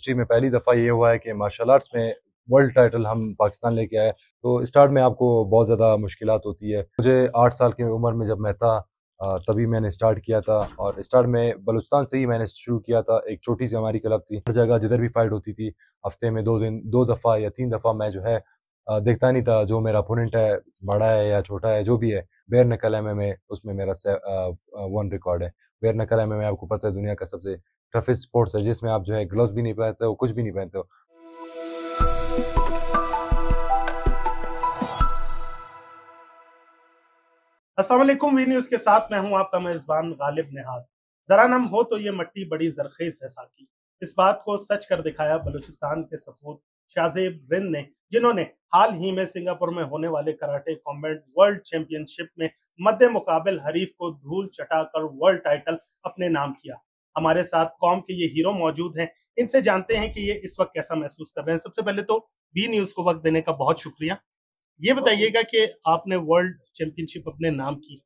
History में पहली दफ़ा ये हुआ है कि मार्शल आर्ट्स में वर्ल्ड टाइटल हम पाकिस्तान लेके आए तो स्टार्ट में आपको बहुत ज़्यादा मुश्किल होती है मुझे आठ साल की उम्र में जब मैं था तभी मैंने स्टार्ट किया था और स्टार्ट में बलूचिस्तान से ही मैंने शुरू किया था एक छोटी सी हमारी क्लब थी हर जगह जिधर भी फाइट होती थी हफ्ते में दो दिन दो दफ़ा या तीन दफ़ा मैं जो है देखता नहीं था जो मेरा अपोनेंट है बड़ा है या छोटा है जो भी है बेर नकल एम एम उसमें मेरा वन रिकॉर्ड है बेर नकल एम एम आपको पता है दुनिया का सबसे टफेस्ट स्पोर्ट्स है जिसमें आप जो है ग्लव्स भी नहीं पहनते हो कुछ भी नहीं पहनते हो असलम वी न्यूज के साथ मैं हूं आपका मेजबान गालिब नेहाद जरा नम हो तो ये मट्टी बड़ी जरखेज है साकी इस बात को सच कर दिखाया बलूचिस्तान के सपूत शाजेब रिन ने जिन्होंने हाल ही में सिंगापुर में होने वाले कराटे कॉम्बेट वर्ल्ड चैंपियनशिप में मद्दे मुकाबल हरीफ को धूल चटाकर वर्ल्ड टाइटल अपने नाम किया हमारे साथ कॉम के ये हीरो मौजूद हैं इनसे जानते हैं कि ये इस वक्त कैसा महसूस कर रहे हैं सबसे पहले तो बी न्यूज को वक्त देने का बहुत शुक्रिया ये बताइएगा कि आपने वर्ल्ड चैंपियनशिप अपने नाम की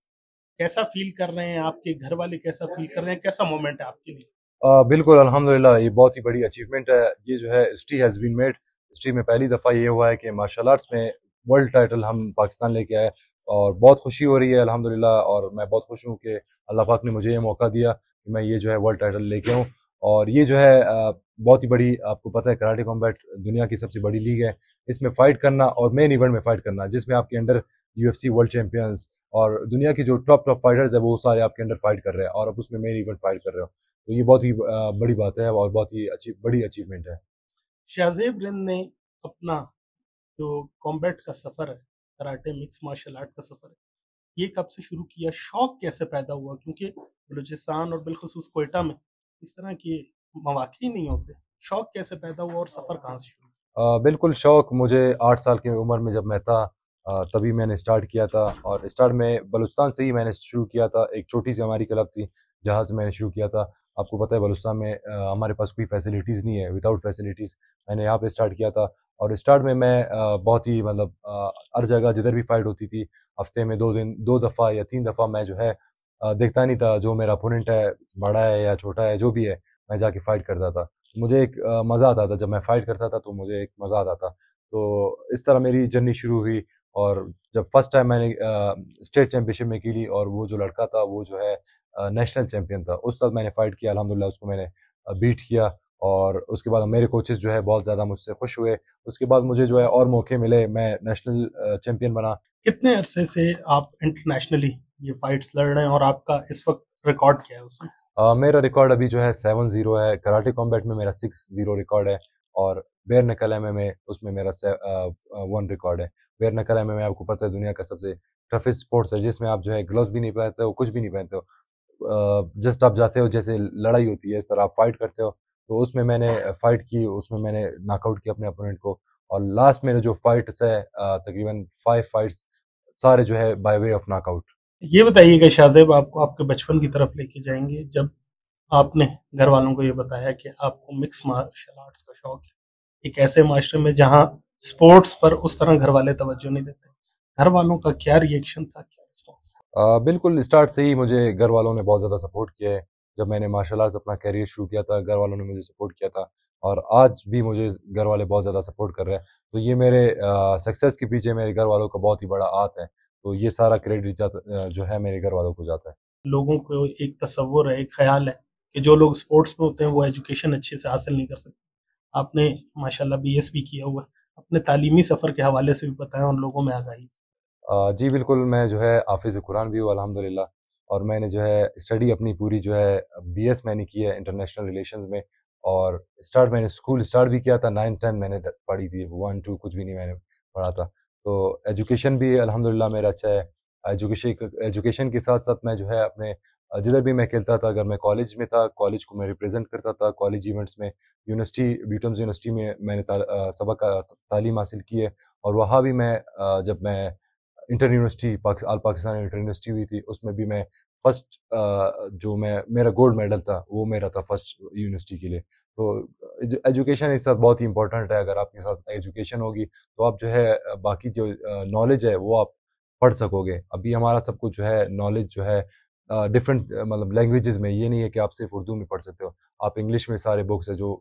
कैसा फील कर रहे हैं आपके घर वाले कैसा फील कर रहे हैं कैसा मोमेंट है आपके लिए आ, बिल्कुल अल्हम्दुलिल्लाह ये बहुत ही बड़ी अचीवमेंट है ये जो है history has been made history में पहली दफ़ा ये हुआ है कि मार्शल आर्ट्स में वर्ल्ड टाइटल हम पाकिस्तान लेके आए और बहुत खुशी हो रही है अल्हम्दुलिल्लाह और मैं बहुत खुश हूँ कि अल्लाह पाक ने मुझे ये मौका दिया कि मैं ये जो है वर्ल्ड टाइटल लेके आऊँ और ये जो है बहुत ही बड़ी आपको पता है कराटे कॉम्बैट दुनिया की सबसे बड़ी लीग है इसमें फाइट करना और मेन इवेंट में फाइट करना जिसमें आपके अंडर यूएफसी वर्ल्ड चैंपियंस और दुनिया के जो टॉप टॉप फाइटर्स है वो सारे आपके अंडर फाइट कर रहे हैं और आप उसमें मेन इवेंट फाइट कर रहे हो तो ये बहुत ही बड़ी बात है और बहुत ही अच्छी बड़ी अचीवमेंट है शाहजेब रिंद ने अपना जो कॉम्बैट का सफ़र है कराटे मिक्स मार्शल आर्ट का सफ़र है ये कब से शुरू किया शौक कैसे पैदा हुआ क्योंकि बलूचिस्तान और बिलखसूस कोयटा में इस तरह के मौाक़ ही नहीं होते शौक कैसे पैदा हुआ और सफ़र कहाँ से शुरू बिल्कुल शौक मुझे आठ साल की उम्र में जब मैं था तभी मैंने स्टार्ट किया था और स्टार्ट में बलूचिस्तान से ही मैंने शुरू किया था एक छोटी सी हमारी क्लब थी जहाँ से मैंने शुरू किया था आपको पता है बलूचिस्तान में हमारे पास कोई फैसिलिटीज़ नहीं है विदाउट फैसिलिटीज़ मैंने यहाँ पे स्टार्ट किया था और स्टार्ट में मैं बहुत ही मतलब हर जगह जिधर भी फाइट होती थी हफ्ते में दो दिन दो दफ़ा या तीन दफ़ा मैं जो है देखता नहीं था जो मेरा अपोनेंट है बड़ा है या छोटा है जो भी है मैं जाके फाइट करता था मुझे एक मज़ा आता था जब मैं फाइट करता था तो मुझे एक मज़ा आता था तो इस तरह मेरी जर्नी शुरू हुई और जब फर्स्ट टाइम मैंने स्टेट चैम्पियनशिप में ली और वो जो लड़का था वो जो है नेशनल चैम्पियन था उस साल मैंने फ़ाइट किया अलहमदिल्ला उसको मैंने बीट किया और उसके बाद मेरे कोचेज़ जो है बहुत ज़्यादा मुझसे खुश हुए उसके बाद मुझे जो है और मौके मिले मैं नेशनल चैम्पियन बना कितने अरसे से आप इंटरनेशनली ये फाइट्स लड़ रहे हैं और आपका इस वक्त रिकॉर्ड क्या है उसमें आ, मेरा रिकॉर्ड अभी जो है सेवन जीरो है कराटे कॉम्बैट में मेरा सिक्स जीरो रिकॉर्ड है और बेर नकल एम में उसमें मेरा वन रिकॉर्ड है बेर नकल एम आपको पता है दुनिया का सबसे टफेस्ट स्पोर्ट्स है जिसमें आप जो है ग्लव्स भी नहीं पहनते हो कुछ भी नहीं पहनते हो जस्ट आप जाते हो जैसे लड़ाई होती है इस तरह आप फाइट करते हो तो उसमें मैंने फाइट की उसमें मैंने नॉकआउट किया अपने अपोनेंट को और लास्ट मेरे जो फाइट्स है तकरीबन फाइव फाइट्स सारे जो है बाय वे ऑफ नॉकआउट ये बताइएगा शाहजेब आपको आपके बचपन की तरफ लेके जाएंगे जब आपने घर वालों को ये बताया कि आपको मिक्स मार्शल आर्ट्स का शौक है एक ऐसे माशरे में जहाँ स्पोर्ट्स पर उस तरह घर वाले तवज्जो नहीं देते घर वालों का क्या रिएक्शन था क्या रिस्पॉन्स था बिल्कुल स्टार्ट से ही मुझे घर वालों ने बहुत ज़्यादा सपोर्ट किया है जब मैंने मार्शल आर्ट्स अपना करियर शुरू किया था घर वालों ने मुझे सपोर्ट किया था और आज भी मुझे घर वाले बहुत ज़्यादा सपोर्ट कर रहे हैं तो ये मेरे सक्सेस के पीछे मेरे घर वालों का बहुत ही बड़ा हाथ है तो ये सारा क्रेडिट जो है मेरे घर वालों को जाता है लोगों को एक तस्वर है एक ख्याल है कि जो लोग स्पोर्ट्स में होते हैं वो एजुकेशन अच्छे से हासिल नहीं कर सकते आपने माशाल्लाह बीएस भी किया हुआ अपने तालीमी सफ़र के हवाले से भी बताएं और लोगों में आगाही जी बिल्कुल मैं जो है हाफिज़ कुरान भी हूँ अलहमदिल्ला और मैंने जो है स्टडी अपनी पूरी जो है बी एस मैंने की है इंटरनेशनल रिलेशन में और स्टार्ट मैंने स्कूल स्टार्ट भी किया था नाइन टेन मैंने पढ़ी थी वन टू कुछ भी नहीं मैंने पढ़ा था तो एजुकेशन भी अलहमदिल्ला मेरा अच्छा है एजुकेशन एजुकेशन के साथ साथ मैं जो है अपने जिधर भी मैं खेलता था अगर मैं कॉलेज में था कॉलेज को मैं रिप्रेजेंट करता था कॉलेज इवेंट्स में यूनिवर्सिटी ब्यूटम्स यूनिवर्सिटी में मैंने ताल, सबक तालीम हासिल की है और वहाँ भी मैं जब मैं inter university all Pakistan inter university हुई थी उसमें भी मैं फर्स्ट जो मैं मेरा गोल्ड मेडल था वो मेरा था फर्स्ट यूनिवर्सिटी के लिए तो एजुकेशन इस साथ बहुत ही इंपॉर्टेंट है अगर आपके साथ एजुकेशन होगी तो आप जो है बाकी जो नॉलेज है वो आप पढ़ सकोगे अभी हमारा सब कुछ जो है नॉलेज जो है डिफरेंट मतलब लैंग्वेजेस में ये नहीं है कि आप सिर्फ उर्दू में पढ़ सकते हो आप इंग्लिश में सारे बुक्स है जो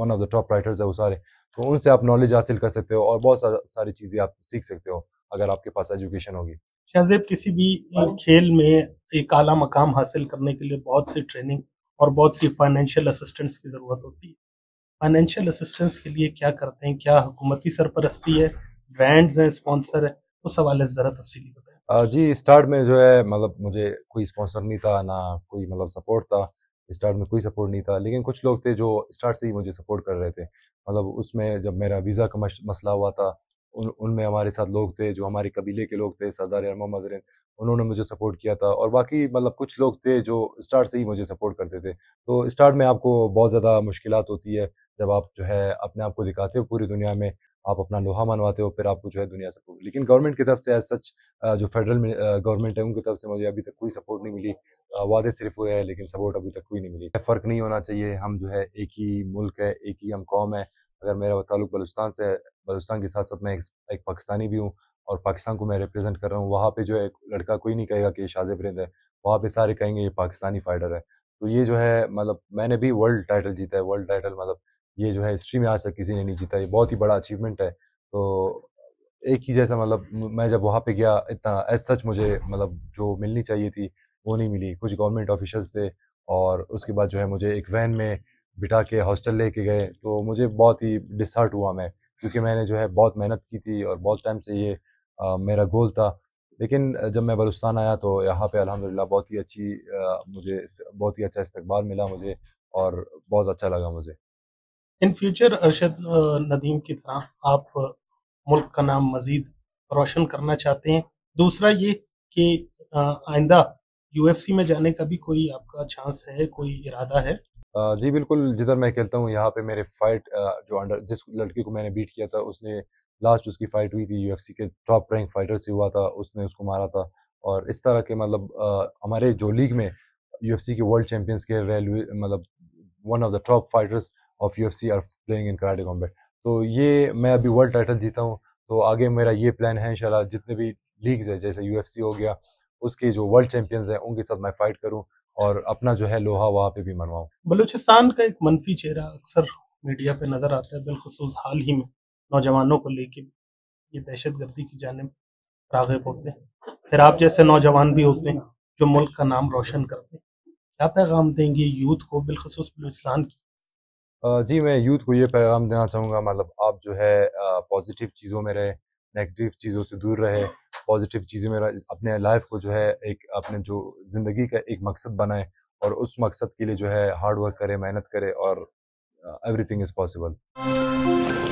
one of the top writers है वो सारे तो उनसे आप नॉलेज हासिल कर सकते हो और बहुत सारी चीज़ें आप सीख सकते हो अगर आपके पास एजुकेशन होगी शाहजेब किसी भी हाँ। खेल में एक आला मकाम हासिल करने के लिए बहुत सी ट्रेनिंग और बहुत सी फाइनेंशियल असिस्टेंस की ज़रूरत होती है फाइनेंशियल असिस्टेंस के लिए क्या करते हैं क्या हुकूमती सरपरस्ती है ब्रांड्स हैं स्पॉन्सर है उस हवाले से ज़रा तफसीली बताए जी स्टार्ट में जो है मतलब मुझे कोई स्पॉन्सर नहीं था ना कोई मतलब सपोर्ट था स्टार्ट में कोई सपोर्ट नहीं था लेकिन कुछ लोग थे जो स्टार्ट से ही मुझे सपोर्ट कर रहे थे मतलब उसमें जब मेरा वीज़ा का मसला हुआ था उन उनमें हमारे साथ लोग थे जो हमारे कबीले के लोग थे सरदार अरमा मजरिन उन्होंने मुझे सपोर्ट किया था और बाकी मतलब कुछ लोग थे जो स्टार्ट से ही मुझे सपोर्ट करते थे तो स्टार्ट में आपको बहुत ज़्यादा मुश्किल होती है जब आप जो है अपने आप को दिखाते हो पूरी दुनिया में आप अपना लोहा मनवाते हो फिर आपको जो है दुनिया सपोर्ट लेकिन गवर्नमेंट की तरफ से एज सच जो फेडरल गवर्नमेंट है उनकी तरफ से मुझे अभी तक कोई सपोर्ट नहीं मिली वादे सिर्फ हुए हैं लेकिन सपोर्ट अभी तक कोई नहीं मिली फ़र्क नहीं होना चाहिए हम जो है एक ही मुल्क है एक ही हम कौम है अगर मेरा ताल्लुक बलुस्तान से है के साथ साथ मैं एक, एक पाकिस्तानी भी हूँ और पाकिस्तान को मैं रिप्रेजेंट कर रहा हूँ वहाँ पे जो है लड़का कोई नहीं कहेगा कि ये शाजे परिंद है वहाँ पे सारे कहेंगे ये पाकिस्तानी फाइटर है तो ये जो है मतलब मैंने भी वर्ल्ड टाइटल जीता है वर्ल्ड टाइटल मतलब ये जो है हिस्ट्री में आज तक किसी ने नहीं जीता ये बहुत ही बड़ा अचीवमेंट है तो एक ही जैसा मतलब मैं जब वहाँ पे गया इतना एज सच मुझे मतलब जो मिलनी चाहिए थी वो नहीं मिली कुछ गवर्नमेंट ऑफिशल्स थे और उसके बाद जो है मुझे एक वैन में बिठा के हॉस्टल लेके गए तो मुझे बहुत ही डिसहर्ट हुआ मैं क्योंकि मैंने जो है बहुत मेहनत की थी और बहुत टाइम से ये आ, मेरा गोल था लेकिन जब मैं बलुस्तान आया तो यहाँ पे अल्हम्दुलिल्लाह बहुत ही अच्छी आ, मुझे बहुत ही अच्छा इस्तकबाल मिला मुझे और बहुत अच्छा लगा मुझे इन फ्यूचर अरशद नदीम की तरह आप मुल्क का नाम मजीद रोशन करना चाहते हैं दूसरा ये कि आइंदा यूएफसी में जाने का भी कोई आपका चांस है कोई इरादा है जी बिल्कुल जिधर मैं खेलता हूँ यहाँ पे मेरे फाइट जो अंडर जिस लड़की को मैंने बीट किया था उसने लास्ट उसकी फाइट हुई थी यूएफसी के टॉप रैंक फाइटर से हुआ था उसने उसको मारा था और इस तरह के मतलब हमारे जो लीग में यूएफसी के वर्ल्ड चैंपियंस खेल रहे मतलब one of the top fighters of you are playing in karate combat तो ये मैं अभी वर्ल्ड टाइटल जीता हूँ तो आगे मेरा ये प्लान है इन जितने भी लीग्स है जैसे यू हो गया उसकी जो वर्ल्ड चैंपियंस हैं उनके साथ मैं फाइट करूं और अपना जो है लोहा वहाँ पे भी मनवाऊं बलूचिस्तान का एक मनफी चेहरा अक्सर मीडिया पे नजर आता है बिलखसूस हाल ही में नौजवानों को लेके ये दहशत गर्दी की जानब रागब होते हैं फिर आप जैसे नौजवान भी होते हैं जो मुल्क का नाम रोशन करते हैं क्या पैगाम देंगे यूथ को बिलखसूस बलूचिस्तान की जी मैं यूथ को ये पैगाम देना चाहूँगा मतलब आप जो है पॉजिटिव चीज़ों में रहे नेगेटिव चीज़ों से दूर रहे पॉजिटिव चीज़ें मेरा अपने लाइफ को जो है एक अपने जो ज़िंदगी का एक मकसद बनाए और उस मकसद के लिए जो है हार्ड वर्क करे मेहनत करे और एवरीथिंग इज़ पॉसिबल